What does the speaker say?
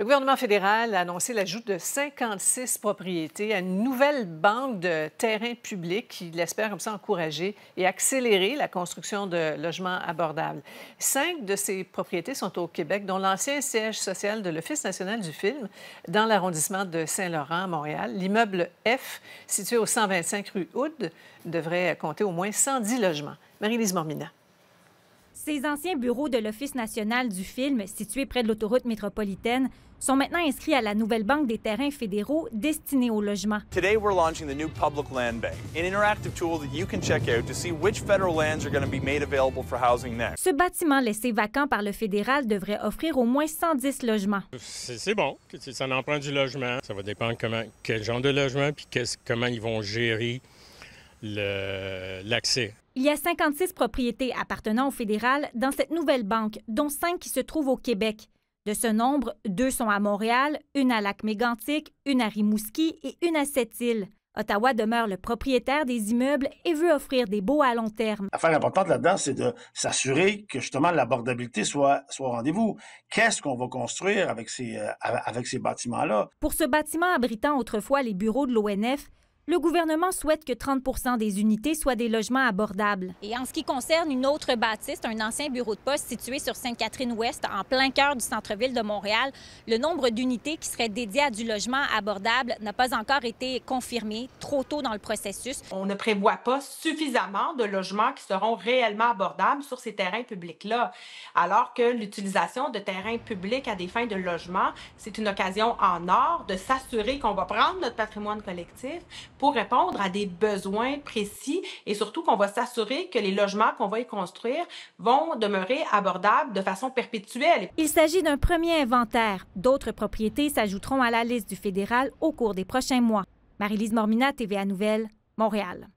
Le gouvernement fédéral a annoncé l'ajout de 56 propriétés à une nouvelle banque de terrains publics. qui l'espère comme ça encourager et accélérer la construction de logements abordables. Cinq de ces propriétés sont au Québec, dont l'ancien siège social de l'Office national du film dans l'arrondissement de Saint-Laurent, à Montréal. L'immeuble F, situé au 125 rue Houd, devrait compter au moins 110 logements. Marie-Lise Mormina. Ces anciens bureaux de l'Office national du film, situés près de l'autoroute métropolitaine, sont maintenant inscrits à la nouvelle banque des terrains fédéraux destinée au logement. new Public Land Bank, an interactive tool that you can check out to see which federal lands are going to be made available for Ce bâtiment laissé vacant par le fédéral devrait offrir au moins 110 logements. C'est bon, ça en prend du logement. Ça va dépendre comment quel genre de logement puis comment ils vont gérer l'accès il y a 56 propriétés appartenant au fédéral dans cette nouvelle banque, dont 5 qui se trouvent au Québec. De ce nombre, deux sont à Montréal, une à Lac-Mégantic, une à Rimouski et une à Sept-Îles. Ottawa demeure le propriétaire des immeubles et veut offrir des baux à long terme. L'affaire importante là-dedans, c'est de s'assurer que justement l'abordabilité soit, soit au rendez-vous. Qu'est-ce qu'on va construire avec ces, euh, avec ces bâtiments-là? Pour ce bâtiment abritant autrefois les bureaux de l'ONF, le gouvernement souhaite que 30 des unités soient des logements abordables. Et en ce qui concerne une autre bâtisse, un ancien bureau de poste situé sur Sainte-Catherine-Ouest, en plein cœur du centre-ville de Montréal, le nombre d'unités qui seraient dédiées à du logement abordable n'a pas encore été confirmé trop tôt dans le processus. On ne prévoit pas suffisamment de logements qui seront réellement abordables sur ces terrains publics-là, alors que l'utilisation de terrains publics à des fins de logement, c'est une occasion en or de s'assurer qu'on va prendre notre patrimoine collectif pour répondre à des besoins précis et surtout qu'on va s'assurer que les logements qu'on va y construire vont demeurer abordables de façon perpétuelle. Il s'agit d'un premier inventaire. D'autres propriétés s'ajouteront à la liste du fédéral au cours des prochains mois. Marie-Lise Mormina, TVA Nouvelle, Montréal.